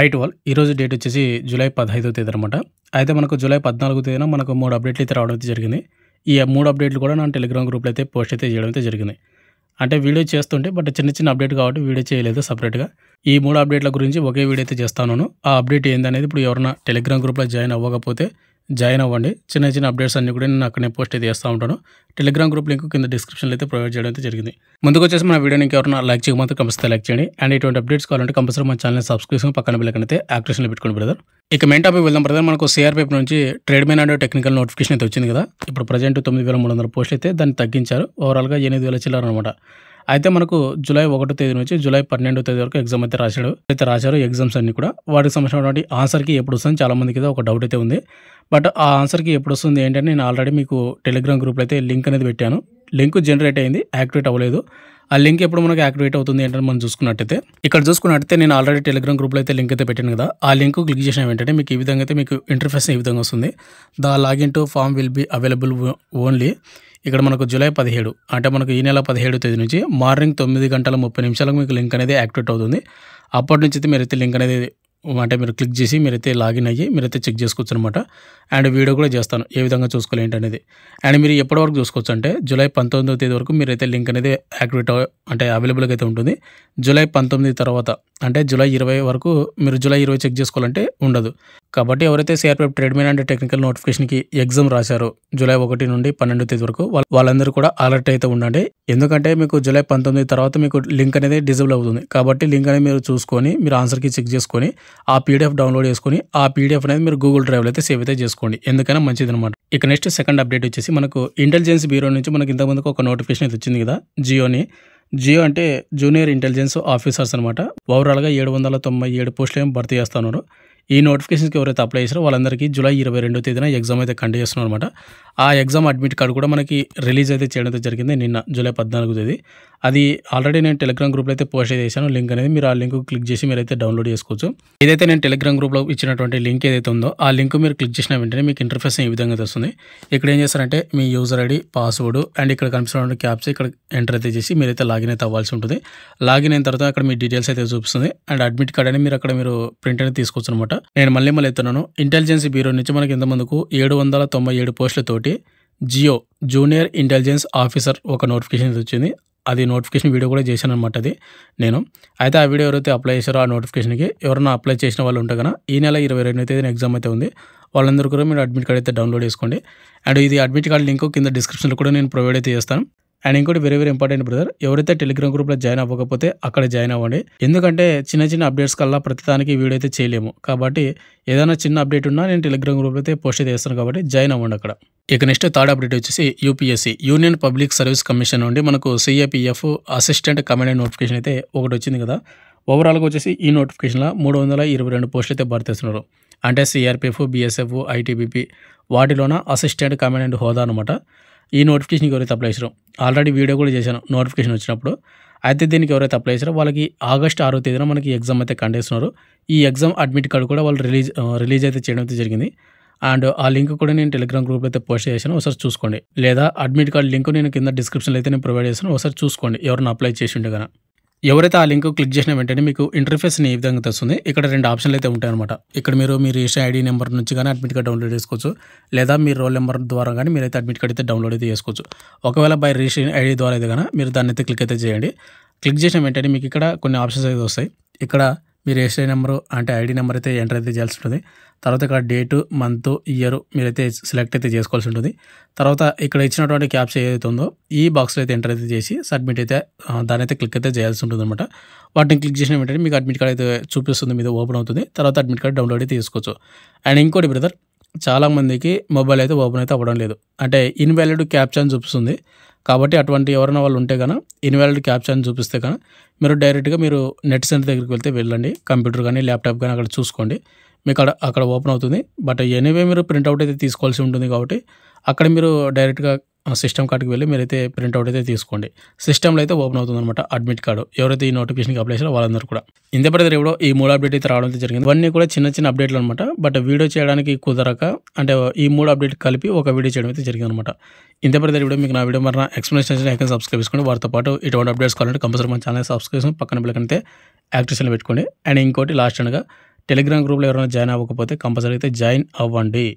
height వాల్ ఈరోజు date వచ్చేసి జూలై పదహైదో తేదీ అనమాట అయితే మనకు జూలై పద్నాలుగో తేదీన మనకు మూడు అప్డేట్లు అయితే రావడం అయితే జరిగింది ఈ మూడు అప్డేట్లు కూడా నా టెలిగ్రామ్ గ్రూప్లో అయితే పోస్ట్ అయితే చేయడం అయితే జరిగింది అంటే వీడియో చేస్తుంటే బట్ చిన్న చిన్న అప్డేట్ కాబట్టి వీడియో చేయలేదు సపరేట్గా ఈ మూడు అప్డేట్ల గురించి ఒకే వీడియో అయితే చేస్తాను ఆ అప్డేట్ ఏంటనేది ఇప్పుడు ఎవరైనా టెలిగ్రామ్ గ్రూప్లో జాయిన్ అవ్వకపోతే జాయిన్ అవ్వండి చిన్న చిన్న అప్డేట్స్ అన్ని కూడా నేను అక్కడనే పోస్ట్ అయితే చేస్తూ ఉంటాను టెలిగ్రామ్ గ్రూప్ లింక్ కింద డిస్క్రిప్షన్లో అయితే ప్రొవైడ్ చేయడం అయితే జరిగింది ముందుకు వచ్చేసి మన నీకు ఎవరైనా లైక్ చేయమంతా కంపల్సరీ లైక్ చేయండి అండ్ ఇటువంటి అప్డేట్స్ కావాలంటే కంపల్సరీ మన ఛానల్ సబ్స్క్రిప్షన్ పక్కన అయితే యాక్టివేషన్లో పెట్టుకోండి బ్రదర్ ఇక మెయిన్ టాపిక్ వెళ్దాం బ్రదర్ మనకు సిఆర్పీఎఫ్ నుంచి tradesman and technical notification అయితే వచ్చింది కదా ఇప్పుడు ప్రజెంట్ తొమ్మిది వేల మూడు వందల పోస్ట్ అయితే దాన్ని తగ్గించారు ఓవరాల్గా ఎనిమిది వేల చిల్లర అనమాట అయితే మనకు జూలై ఒకటో తేదీ నుంచి జూలై పన్నెండో తేదీ వరకు ఎగ్జామ్ అయితే రాశాడు అయితే రాశారు ఎగ్జామ్స్ అన్ని కూడా వాటికి సంబంధించినటువంటి ఆన్సర్కి ఎప్పుడు వస్తుంది చాలామందికి ఒక డౌట్ అయితే ఉంది బట్ ఆ ఆన్సర్కి ఎప్పుడు వస్తుంది ఏంటంటే నేను ఆల్రెడీ మీకు టెలిగ్రామ్ గ్రూప్లో అయితే లింక్ అనేది పెట్టాను లింక్ జనరేట్ అయింది యాక్టివేట్ అవ్వలేదు ఆ లింక్ ఎప్పుడు మనకు యాక్టివేట్ అవుతుంది ఏంటని మనం చూసుకున్నట్టయితే ఇక్కడ చూసుకున్నట్టయితే నేను ఆల్రెడీ టెలిగ్రామ్ గ్రూప్లో అయితే లింక్ అయితే పెట్టాను కదా ఆ లింక్ క్లిక్ చేసిన ఏంటంటే మీకు ఈ విధంగా అయితే మీకు ఇంటర్ఫేస్ ఈ విధంగా వస్తుంది the login to form will be available only ఇక్కడ మనకు జూలై పదిహేడు అంటే మనకు ఈ నెల పదిహేడు తేదీ నుంచి మార్నింగ్ తొమ్మిది గంటల ముప్పై నిమిషాలకు మీకు లింక్ అనేది యాక్టివేట్ అవుతుంది అప్పటి నుంచి అయితే మీరైతే లింక్ అనేది అంటే మీరు క్లిక్ చేసి మీరైతే లాగిన్ అయ్యి మీరైతే చెక్ చేసుకోవచ్చు అనమాట అండ్ వీడియో కూడా చేస్తాను ఏ విధంగా చూసుకోవాలి ఏంటనేది అండ్ మీరు ఎప్పటి వరకు చూసుకోవచ్చు అంటే జూలై పంతొమ్మిదవ తేదీ వరకు మీరైతే లింక్ అనేది యాక్టివేట్ అంటే అవైలబుల్గా అయితే ఉంటుంది జూలై పంతొమ్మిది తర్వాత అంటే జూలై ఇరవై వరకు మీరు జూలై ఇరవై చెక్ చేసుకోవాలంటే ఉండదు కాబట్టి ఎవరైతే సిఆర్పిఎఫ్ ట్రేడ్మెన్ అండ్ టెక్నికల్ నోటిఫికేషన్కి ఎగ్జామ్ రాశారో జూలై ఒకటి నుండి పన్నెండు తేదీ వరకు వాళ్ళందరూ కూడా అలర్ట్ అయితే ఉండండి ఎందుకంటే మీకు జూలై పంతొమ్మిది తర్వాత మీకు లింక్ అనేది డిజబుల్ అవుతుంది కాబట్టి లింక్ అనేది మీరు చూసుకొని మీరు ఆన్సర్కి చెక్ చేసుకొని ఆ పీడిఎఫ్ డౌన్లోడ్ చేసుకొని ఆ పీడిఎఫ్ అనేది మీరు గూగుల్ డ్రైవ్లో అయితే సేవ్ అయితే చేసుకోండి ఎందుకైనా మంచిది అనమాట ఇక నెక్స్ట్ సెకండ్ అప్డేట్ వచ్చేసి మనకు ఇంటెలిజెన్స్ బ్యూరో నుంచి మనకి ఇంతకుముందుకు ఒక నోటిఫికేషన్ అయితే వచ్చింది కదా జియోని జియో అంటే జూనియర్ ఇంటెలిజెన్స్ ఆఫీసర్స్ అనమాట ఓవరాల్గా ఏడు వందల తొంభై ఏడు పోస్టులు ఏమో భర్తీ చేస్తున్నారు ఈ నోటిఫికేషన్కి ఎవరైతే అప్లై చేసారో వాళ్ళందరికీ జూలై ఇరవై రెండో తేదీన ఎగ్జామ్ అయితే కండక్ట్ చేస్తున్నాం అనమాట ఆ ఎగ్జామ్ అడ్మిట్ కార్డు కూడా మనకి రిలీజ్ అయితే చేయడం జరిగింది నిన్న జూలై పద్నాలుగు తేదీ అది ఆల్రెడీ నేను టెలిగ్రామ్ గ్రూప్లో అయితే పోస్ట్ అయితే చేశాను లింక్ అనేది మీరు ఆ లింక్ క్లిక్ చేసి మీరు అయితే డౌన్లోడ్ చేసుకోవచ్చు ఏదైతే నేను టెలిగ్రామ్ గ్రూప్లో ఇచ్చినటువంటి లింక్ ఏదైతే ఉందో ఆ లింక్ మీరు క్లిక్ చేసిన వెంటనే మీకు ఇంటర్ఫేస్ ఈ విధంగా వస్తుంది ఇక్కడ ఏం చేస్తారంటే మీ యూజర్ ఐడి పాస్వర్డ్ అండ్ ఇక్కడ కనిపిస్తున్న క్యాప్స్ ఇక్కడ ఎంటర్ అయితే చేసి మీరు అయితే లాగిన్ అయితే అవ్వాల్సి ఉంటుంది లాగిన్ అయిన తర్వాత అక్కడ మీ డీటెయిల్స్ అయితే చూపిస్తుంది అండ్ అడ్మిట్ కార్డ్ అనేది మీరు అక్కడ మీరు ప్రింట్ అనేది తీసుకోవచ్చు అనమాట నేను మళ్ళీ మళ్ళీ ఎత్తున్నాను ఇంటెలిజెన్స్ బ్యూరో నుంచి మనకి ఇంతమందుకు ఏడు వందల తొంభై ఏడు పోస్టులతోటి జియో జూనియర్ ఇంటెలిజెన్స్ ఆఫీసర్ ఒక నోటిఫికేషన్ వచ్చింది అది నోటిఫికేషన్ వీడియో కూడా చేశాను అనమాట అది నేను అయితే ఆ వీడియో ఎవరైతే అప్లై చేశారో ఆ నోటిఫికేషన్కి ఎవరైనా అప్లై చేసిన వాళ్ళు ఉంటే కన్నా ఈ నెల ఇరవై రెండు తేదీన ఎగ్జామ్ అయితే ఉంది వాళ్ళందరూ కూడా మీరు అడ్మిట్ కార్డ్ అయితే డౌన్లోడ్ చేసుకోండి అండ్ ఇది అడ్మిట్ కార్డ్ లింక్ కింద డిస్క్రిప్షన్లో కూడా నేను ప్రొవైడ్ అయితే చేస్తాను అండ్ ఇంకోటి వెరీ వెరీ ఇంపార్టెంట్ బ్రదర్ ఎవరైతే టెలిగ్రామ్ గ్రూప్లో జాయిన్ అవ్వకపోతే అక్కడ జాయిన్ అవ్వండి ఎందుకంటే చిన్న చిన్న అప్డేట్స్ కల్లా ప్రతిదానికి వీడియో అయితే చేయలేము కాబట్టి ఏదైనా చిన్న అప్డేట్ ఉన్నా నేను టెలిగ్రామ్ గ్రూప్ అయితే పోస్ట్ చేస్తాను కాబట్టి జాయిన్ అవ్వండి అక్కడ ఇక నెక్స్ట్ థర్డ్ అప్డేట్ వచ్చేసి UPSC Union Public Service Commission నుండి మనకు సిఏపిఎఫ్ అసిస్టెంట్ కమాండెంట్ నోటిఫికేషన్ అయితే ఒకటి వచ్చింది కదా ఓవరాల్గా వచ్చేసి ఈ నోటిఫికేషన్లో మూడు వందల ఇరవై రెండు పోస్టులు అయితే భర్తీ అంటే సిఆర్పిఎఫ్ బీఎస్ఎఫ్ ఐటీబీపీ వాటిలోన అసిస్టెంట్ కమాండెంట్ హోదా అనమాట ఈ నోటిఫికేషన్ ఎవరైతే అప్లై చేసారో ఆల్రెడీ వీడియో కూడా చేశాను నోటిఫికేషన్ వచ్చినప్పుడు అయితే దీనికి ఎవరైతే అప్లై చేసారో వాళ్ళకి ఆగస్ట్ ఆరో తేదీన మనకి ఎగ్జామ్ అయితే కండేస్తున్నారు ఈ ఎగ్జామ్ అడ్మిట్ కార్డు కూడా వాళ్ళు రిలీజ్ రిలీజ్ అయితే చేయడం అయితే జరిగింది అండ్ ఆ లింక్ కూడా నేను టెలిగ్రామ్ గ్రూప్లో అయితే పోస్ట్ చేశాను ఒకసారి చూసుకోండి లేదా అడ్మిట్ కార్డు లింక్ నేను కింద డిస్క్రిప్షన్లో అయితే నేను ప్రొవైడ్ చేశాను ఒకసారి చూసుకోండి ఎవరైనా అప్లై చేసి ఉంటే కనుక ఎవరైతే ఆ లింక్ క్లిక్ చేసిన వెంటనే మీకు ఇంటర్ఫేస్ని ఈ విధంగా తెస్తుంది ఇక్కడ రెండు ఆప్షన్లు అయితే ఉంటాయి అనమాట ఇక్కడ మీరు మీ రిజిస్టర్ ఐడి నెంబర్ నుంచి కానీ అడ్మిట్ కార్డ్ డౌన్లోడ్ చేసుకోవచ్చు లేదా మీ రోల్ నెంబర్ ద్వారా కానీ మీరైతే అడ్మిట్ కార్డ్ అయితే డౌన్లోడ్ అయితే చేసుకోవచ్చు ఒకవేళ బై రిజిస్ట్రేషన్ ఐడి ద్వారా అయితే కానీ మీరు దాన్ని అయితే క్లిక్ అయితే చేయండి క్లిక్ చేసిన వెంటనే మీకు ఇక్కడ కొన్ని ఆప్షన్స్ అయితే వస్తాయి ఇక్కడ మీరు ఎస్ఐ నెంబరు అంటే ఐడి నెంబర్ అయితే ఎంటర్ అయితే చేయాల్సి ఉంటుంది తర్వాత ఇక్కడ డేటు మంత్ ఇయర్ మీరైతే సెలెక్ట్ అయితే చేసుకోవాల్సి ఉంటుంది తర్వాత ఇక్కడ ఇచ్చినటువంటి క్యాప్స్ ఏదైతే ఉందో ఈ బాక్స్లో అయితే ఎంటర్ అయితే చేసి సబ్మిట్ అయితే దాని అయితే క్లిక్ అయితే చేయాల్సి ఉంటుంది అనమాట వాటిని క్లిక్ చేసిన వెంటనే మీకు అడ్మిట్ కార్డ్ అయితే చూపిస్తుంది మీద ఓపెన్ అవుతుంది తర్వాత అడ్మిట్ కార్డ్ డౌన్లోడ్ అయితే తీసుకోవచ్చు అండ్ ఇంకోటి బ్రదర్ చాలామందికి మొబైల్ అయితే ఓపెన్ అయితే అవ్వడం లేదు అంటే ఇన్వాలిడ్ క్యాప్చా అని చూపిస్తుంది కాబట్టి అటువంటి ఎవరైనా వాళ్ళు ఉంటే కనుక ఇన్వాలిడ్ క్యాప్షన్ అని చూపిస్తే కనుక మీరు డైరెక్ట్గా మీరు నెట్ సెంటర్ దగ్గరికి వెళ్తే వెళ్ళండి కంప్యూటర్ కానీ ల్యాప్టాప్ కానీ అక్కడ చూసుకోండి మీకు అక్కడ అక్కడ ఓపెన్ అవుతుంది బట్ ఎనీవే మీరు ప్రింట్అవుట్ అయితే తీసుకోవాల్సి ఉంటుంది కాబట్టి అక్కడ మీరు డైరెక్ట్గా సిస్టమ్ కార్డ్కి వెళ్ళి మీరైతే ప్రింట్అవుట్ అయితే తీసుకోండి సిస్టమ్లో అయితే ఓపెన్ అనమాట అడ్మిట్ కార్డు ఎవరైతే ఈ నోటిఫికేషన్కి అప్లై చేసారో వాళ్ళందరూ కూడా ఇంత ప్రతి రేపులో ఈ మూడు అప్డేట్ అయితే రావడం జరిగింది ఇవన్నీ కూడా చిన్న చిన్న అప్డేట్లు అనమాట బట్ వీడియో చేయడానికి కుదరక అంటే ఈ మూడు అప్డేట్ కలిపి ఒక వీడియో చేయడం అయితే జరిగింది అనమాట ఇంత ప్రతి రేపులో మీకు నా వీడియో మరి ఎక్స్ప్లెనేషన్ ఎక్కడ సబ్స్క్రైబ్ చేసుకోండి వారితో పాటు ఇటువంటి అప్డేట్స్ కావాలంటే కంపల్సరీ మన ఛానల్ సబ్స్క్రైబ్ చేసుకుని పక్కన పిల్లకంటే యాక్టివేషన్ పెట్టుకోండి అండ్ ఇంకోటి లాస్ట్ అనగా టెలిగ్రామ్ గ్రూప్లో ఎవరైనా జాయిన్ అవ్వకపోతే కంపల్సరీ అయితే జాయిన్ అవ్వండి